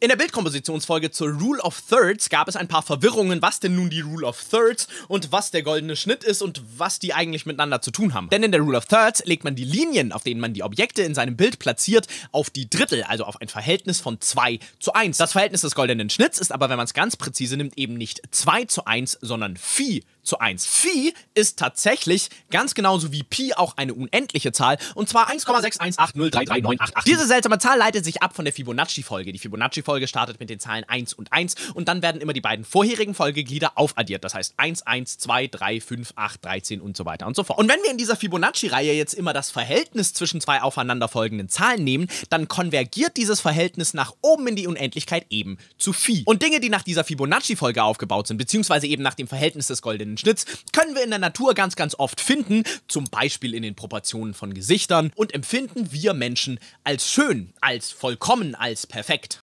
In der Bildkompositionsfolge zur Rule of Thirds gab es ein paar Verwirrungen, was denn nun die Rule of Thirds und was der goldene Schnitt ist und was die eigentlich miteinander zu tun haben. Denn in der Rule of Thirds legt man die Linien, auf denen man die Objekte in seinem Bild platziert, auf die Drittel, also auf ein Verhältnis von 2 zu 1. Das Verhältnis des goldenen Schnitts ist aber, wenn man es ganz präzise nimmt, eben nicht 2 zu 1, sondern Phi zu 1. Phi ist tatsächlich ganz genauso wie Pi auch eine unendliche Zahl und zwar 1,618033988. Diese seltsame Zahl leitet sich ab von der Fibonacci-Folge. Die Fibonacci-Folge startet mit den Zahlen 1 und 1 und dann werden immer die beiden vorherigen Folgeglieder aufaddiert. Das heißt 1, 1, 2, 3, 5, 8, 13 und so weiter und so fort. Und wenn wir in dieser Fibonacci-Reihe jetzt immer das Verhältnis zwischen zwei aufeinanderfolgenden Zahlen nehmen, dann konvergiert dieses Verhältnis nach oben in die Unendlichkeit eben zu Phi. Und Dinge, die nach dieser Fibonacci-Folge aufgebaut sind, beziehungsweise eben nach dem Verhältnis des goldenen Schnitz können wir in der Natur ganz, ganz oft finden, zum Beispiel in den Proportionen von Gesichtern und empfinden wir Menschen als schön, als vollkommen, als perfekt.